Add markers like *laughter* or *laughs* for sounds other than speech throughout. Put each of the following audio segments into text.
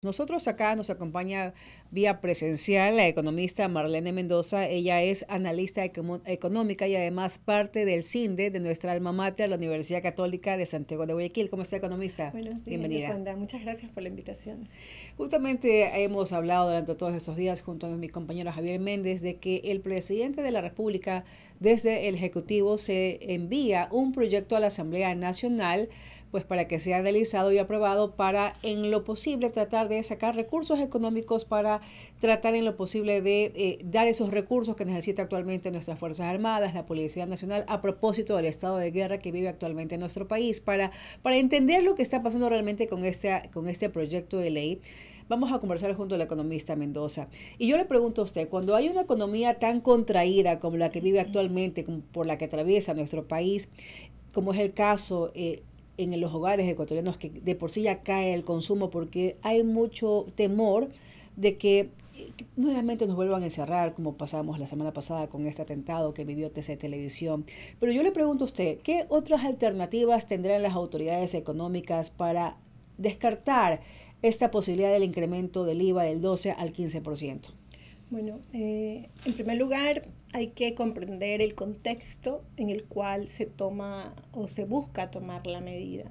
Nosotros acá nos acompaña vía presencial la economista Marlene Mendoza. Ella es analista económica y además parte del CINDE de nuestra alma mater, la Universidad Católica de Santiago de Guayaquil. ¿Cómo está, economista? Buenos días, Bienvenida. Muchas gracias por la invitación. Justamente hemos hablado durante todos estos días junto a mi compañero Javier Méndez de que el presidente de la República desde el Ejecutivo se envía un proyecto a la Asamblea Nacional pues para que sea analizado y aprobado para en lo posible tratar de sacar recursos económicos para tratar en lo posible de eh, dar esos recursos que necesita actualmente nuestras Fuerzas Armadas, la Policía Nacional, a propósito del estado de guerra que vive actualmente en nuestro país, para, para entender lo que está pasando realmente con este, con este proyecto de ley vamos a conversar junto la economista Mendoza. Y yo le pregunto a usted, cuando hay una economía tan contraída como la que vive actualmente, por la que atraviesa nuestro país, como es el caso eh, en los hogares ecuatorianos que de por sí ya cae el consumo porque hay mucho temor de que eh, nuevamente nos vuelvan a encerrar como pasamos la semana pasada con este atentado que vivió TC Televisión. Pero yo le pregunto a usted, ¿qué otras alternativas tendrán las autoridades económicas para descartar esta posibilidad del incremento del IVA del 12 al 15%? Bueno, eh, en primer lugar hay que comprender el contexto en el cual se toma o se busca tomar la medida.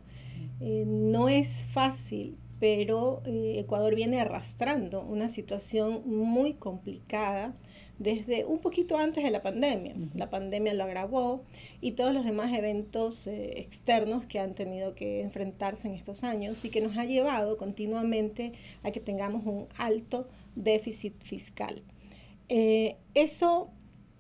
Eh, no es fácil, pero eh, Ecuador viene arrastrando una situación muy complicada desde un poquito antes de la pandemia. La pandemia lo agravó y todos los demás eventos externos que han tenido que enfrentarse en estos años y que nos ha llevado continuamente a que tengamos un alto déficit fiscal. Eh, eso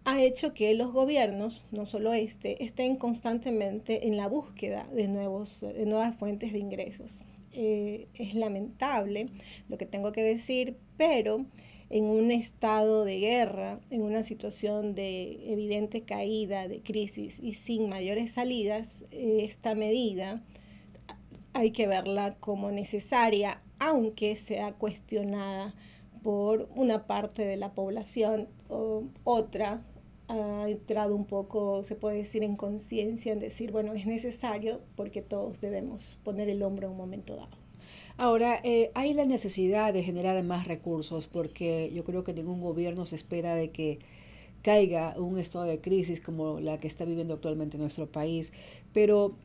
ha hecho que los gobiernos, no solo este, estén constantemente en la búsqueda de, nuevos, nuevas fuentes de ingresos. Eh, es lamentable lo que tengo que decir, pero en un estado de guerra, en una situación de evidente caída, de crisis y sin mayores salidas, eh, esta medida hay que verla como necesaria, aunque sea cuestionada por una parte de la población, o otra ha entrado un poco, se puede decir, en conciencia, en decir, bueno, es necesario porque todos debemos poner el hombro en un momento dado. Ahora, eh, hay la necesidad de generar más recursos porque yo creo que ningún gobierno se espera de que caiga un estado de crisis como la que está viviendo actualmente nuestro país, pero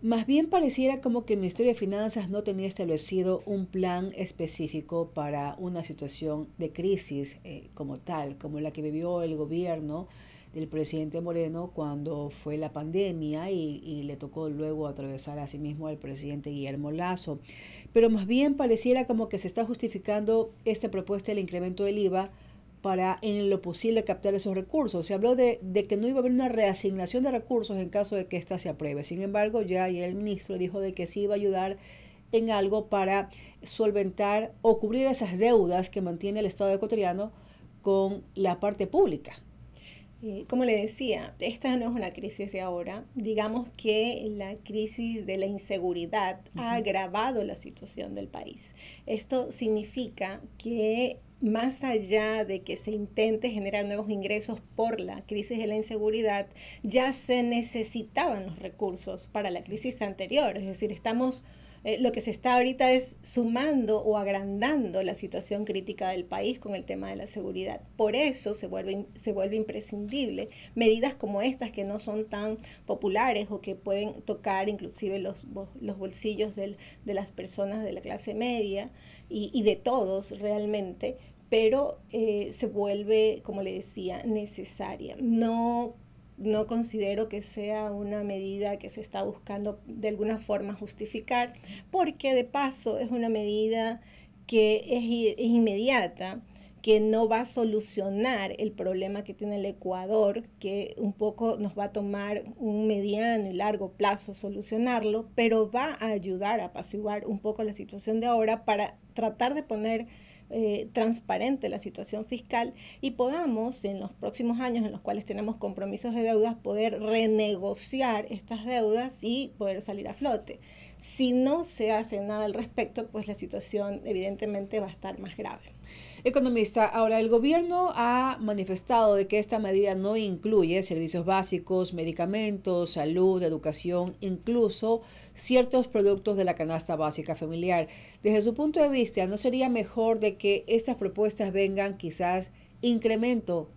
más bien pareciera como que el Ministerio de Finanzas no tenía establecido un plan específico para una situación de crisis eh, como tal, como la que vivió el gobierno del presidente Moreno cuando fue la pandemia y, y, le tocó luego atravesar a sí mismo al presidente Guillermo Lazo. Pero más bien pareciera como que se está justificando esta propuesta del incremento del IVA para en lo posible captar esos recursos. Se habló de, que no iba a haber una reasignación de recursos en caso de que ésta se apruebe. Sin embargo, ya el ministro dijo de que sí iba a ayudar en algo para solventar o cubrir esas deudas que mantiene el Estado ecuatoriano con la parte pública. Eh, como le decía, esta no es una crisis de ahora. Digamos que la crisis de la inseguridad ha agravado la situación del país. Esto significa que más allá de que se intente generar nuevos ingresos por la crisis de la inseguridad, ya se necesitaban los recursos para la crisis anterior. Es decir, estamos eh, lo que se está ahorita es sumando o agrandando la situación crítica del país con el tema de la seguridad. Por eso se vuelve, se vuelve imprescindible medidas como estas que no son tan populares o que pueden tocar inclusive los, los bolsillos de las personas de la clase media y, y de todos realmente, pero eh, se vuelve, como le decía, necesaria. No no considero que sea una medida que se está buscando de alguna forma justificar, porque de paso es una medida que es, inmediata, que no va a solucionar el problema que tiene el Ecuador, que un poco nos va a tomar un mediano y largo plazo solucionarlo, pero va a ayudar a apaciguar un poco la situación de ahora para tratar de poner eh, transparente la situación fiscal y podamos en los próximos años en los cuales tenemos compromisos de deudas poder renegociar estas deudas y poder salir a flote. Si no se hace nada al respecto, pues la situación evidentemente va a estar más grave. Economista, ahora el gobierno ha manifestado de que esta medida no incluye servicios básicos, medicamentos, salud, educación, incluso ciertos productos de la canasta básica familiar. Desde su punto de vista, ¿no sería mejor de que estas propuestas vengan quizás incremento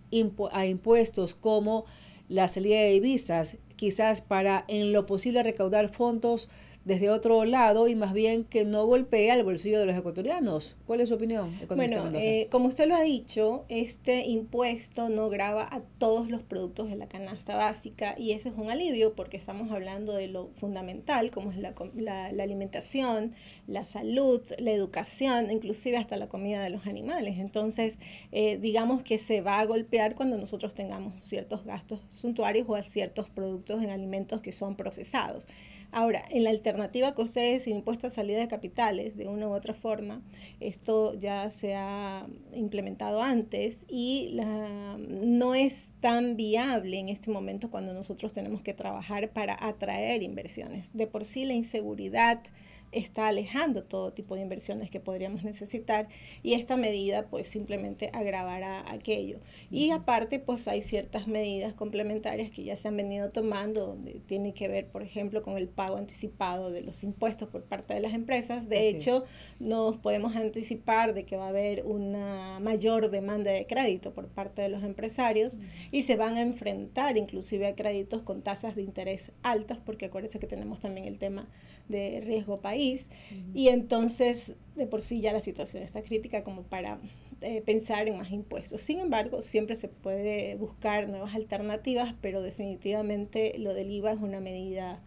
a impuestos como la salida de divisas, quizás para en lo posible recaudar fondos desde otro lado y más bien que no golpee al bolsillo de los ecuatorianos. ¿Cuál es su opinión, economista bueno, eh, como usted lo ha dicho, este impuesto no grava a todos los productos de la canasta básica y eso es un alivio porque estamos hablando de lo fundamental como es la, alimentación, la salud, la educación, inclusive hasta la comida de los animales. Entonces, eh, digamos que se va a golpear cuando nosotros tengamos ciertos gastos suntuarios o a ciertos productos en alimentos que son procesados. Ahora, en la alternativa que ustedes impuesto a salida de capitales, de una u otra forma, esto ya se ha implementado antes y la, no es tan viable en este momento cuando nosotros tenemos que trabajar para atraer inversiones. De por sí la inseguridad está alejando todo tipo de inversiones que podríamos necesitar y esta medida pues simplemente agravará aquello. Y aparte pues hay ciertas medidas complementarias que ya se han venido tomando, donde tiene que ver por ejemplo con el pago anticipado de los impuestos por parte de las empresas. De hecho, nos podemos anticipar de que va a haber una mayor demanda de crédito por parte de los empresarios y se van a enfrentar inclusive a créditos con tasas de interés altas porque acuérdense que tenemos también el tema de riesgo país y entonces de por sí ya la situación está crítica como para eh, pensar en más impuestos. Sin embargo, siempre se puede buscar nuevas alternativas, pero definitivamente lo del IVA es una medida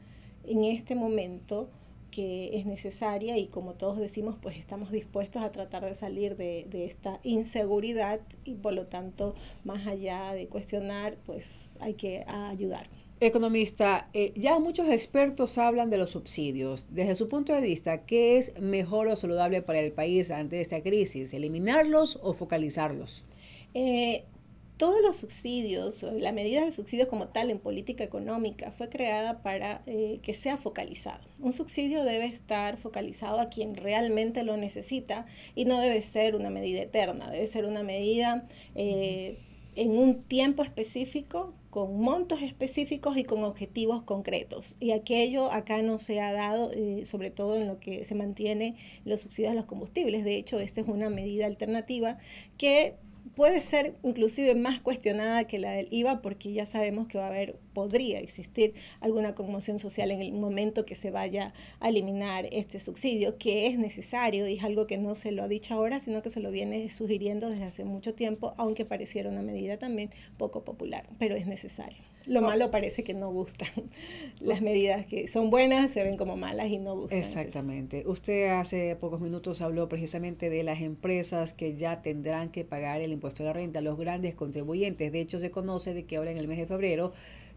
en este momento que es necesaria y como todos decimos, pues estamos dispuestos a tratar de salir de, de, esta inseguridad y por lo tanto, más allá de cuestionar, pues hay que ayudar. Economista, eh, ya muchos expertos hablan de los subsidios. Desde su punto de vista, ¿qué es mejor o saludable para el país ante esta crisis? ¿Eliminarlos o focalizarlos? Eh, todos los subsidios, la medida de subsidios como tal en política económica fue creada para eh, que sea focalizado. Un subsidio debe estar focalizado a quien realmente lo necesita y no debe ser una medida eterna, debe ser una medida en un tiempo específico con montos específicos y con objetivos concretos. Y aquello acá no se ha dado, eh, sobre todo en lo que se mantiene los subsidios a los combustibles. De hecho, esta es una medida alternativa que puede ser inclusive más cuestionada que la del IVA porque ya sabemos que va a haber podría existir alguna conmoción social en el momento que se vaya a eliminar este subsidio, que es necesario y es algo que no se lo ha dicho ahora, sino que se lo viene sugiriendo desde hace mucho tiempo, aunque pareciera una medida también poco popular, pero es necesario. Lo oh. malo parece que no gustan. *laughs* Las medidas que son buenas se ven como malas y no gustan. Exactamente. Usted hace pocos minutos habló precisamente de las empresas que ya tendrán que pagar el impuesto a la renta, los grandes contribuyentes. De hecho, se conoce de que ahora en el mes de febrero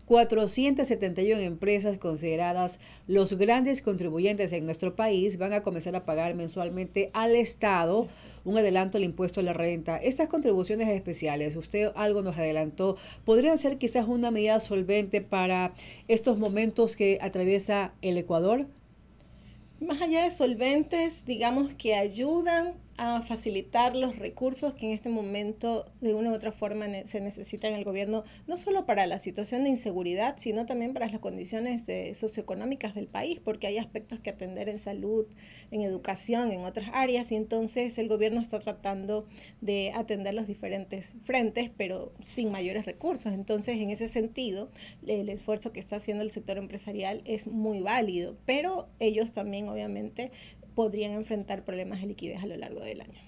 471 empresas consideradas los grandes contribuyentes en nuestro país van a comenzar a pagar mensualmente al Estado un adelanto al impuesto a la renta. Estas contribuciones especiales, usted algo nos adelantó, podrían ser quizás una medida solvente para estos momentos que atraviesa el Ecuador. Más allá de solventes, digamos que ayudan a facilitar los recursos que en este momento de una u otra forma se necesitan en el gobierno, no solo para la situación de inseguridad, sino también para las condiciones eh, socioeconómicas del país, porque hay aspectos que atender en salud, en educación, en otras áreas, y entonces el gobierno está tratando de atender los diferentes frentes, pero sin mayores recursos. Entonces, en ese sentido, el esfuerzo que está haciendo el sector empresarial es muy válido, pero ellos también obviamente podrían enfrentar problemas de liquidez a lo largo del año.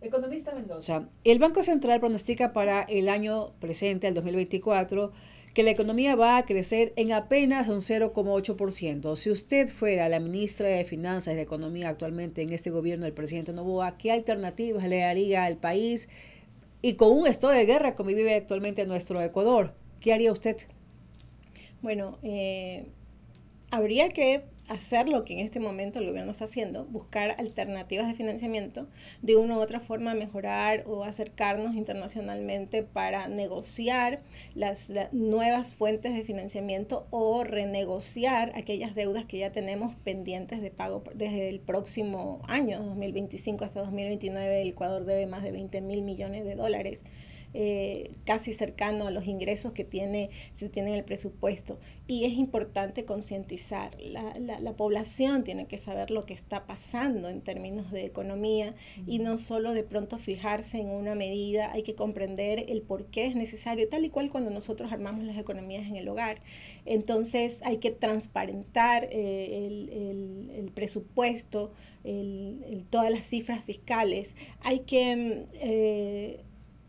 Economista Mendoza. El Banco Central pronostica para el año presente, el 2024, que la economía va a crecer en apenas un 0,8%. Si usted fuera la ministra de Finanzas y de Economía actualmente en este gobierno del presidente Novoa, ¿qué alternativas le haría al país y con un estado de guerra como vive actualmente nuestro Ecuador? ¿Qué haría usted? Bueno, eh, habría que hacer lo que en este momento el gobierno está haciendo, buscar alternativas de financiamiento, de una u otra forma mejorar o acercarnos internacionalmente para negociar las, nuevas fuentes de financiamiento o renegociar aquellas deudas que ya tenemos pendientes de pago desde el próximo año, 2025 hasta 2029, el Ecuador debe más de 20 mil millones de dólares eh, casi cercano a los ingresos que tiene, se tienen el presupuesto. Y es importante concientizar. La, población tiene que saber lo que está pasando en términos de economía y no solo de pronto fijarse en una medida, hay que comprender el por qué es necesario, tal y cual cuando nosotros armamos las economías en el hogar. Entonces hay que transparentar eh, el, presupuesto, el, todas las cifras fiscales, hay que... Mm, eh,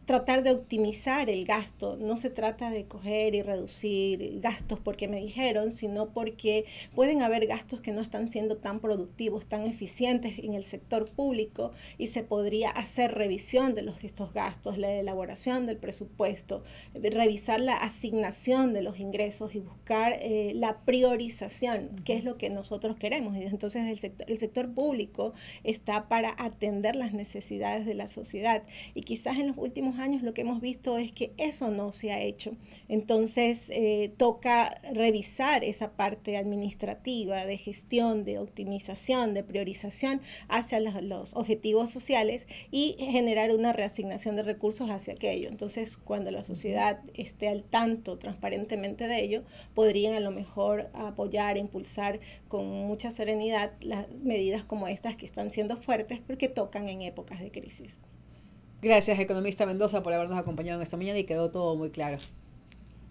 tratar de optimizar el gasto. No se trata de coger y reducir gastos porque me dijeron, sino porque pueden haber gastos que no están siendo tan productivos, tan eficientes en el sector público y se podría hacer revisión de los, estos gastos, la elaboración del presupuesto, revisar la asignación de los ingresos y buscar eh, la priorización, que es lo que nosotros queremos. Y entonces el sector, el sector público está para atender las necesidades de la sociedad y quizás en los últimos años lo que hemos visto es que eso no se ha hecho. Entonces, eh, toca revisar esa parte administrativa, de gestión, de optimización, de priorización hacia los, los objetivos sociales y generar una reasignación de recursos hacia aquello. Entonces, cuando la sociedad esté al tanto transparentemente de ello, podrían a lo mejor apoyar, impulsar con mucha serenidad las medidas como estas que están siendo fuertes porque tocan en épocas de crisis. Gracias, economista Mendoza, por habernos acompañado en esta mañana y quedó todo muy claro.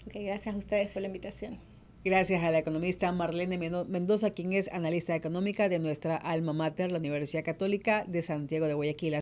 Ok, gracias a ustedes por la invitación. Gracias a la economista Marlene Mendoza, quien es analista económica de nuestra alma mater, la Universidad Católica de Santiago de Guayaquil.